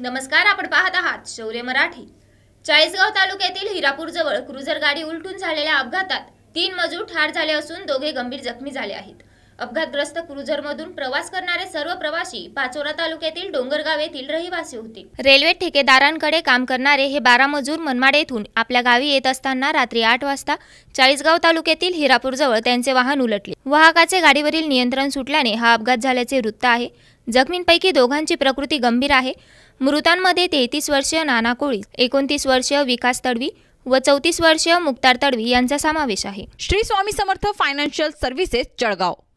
नमस्कार आपण पाहत आहात शौर्य मराठी चाळीसगाव तालुक्यातील हिरापूर जवळ क्रुझर गाडी उलटून झालेल्या अपघातात तीन मजूर ठार झाले असून दोघे गंभीर जखमी झाले आहेत अपघातग्रस्त मधून प्रवास करणारे सर्व प्रवासी पाचोरा तालुक्यातील डोंगरगाव येथील रहिवासी होते रेल्वे ठेकेदारांकडे काम करणारे हे बारा मजूर मनमाड येथून आपल्या गावी येत असताना रात्री आठ वाजता चाळीसगाव तालुक्यातील जवळ त्यांचे वाहन उलटले वाहकाचे गाडीवरील नियंत्रण सुटल्याने हा अपघात झाल्याचे वृत्त आहे जखमींपैकी दोघांची प्रकृती गंभीर आहे मृतांमध्ये तेहतीस वर्षीय नाना कोळी एकोणतीस वर्षीय विकास तडवी व चौतीस वर्षीय मुक्तार तडवी यांचा समावेश आहे श्री स्वामी समर्थ फायनान्शियल सर्व्हिसेस जळगाव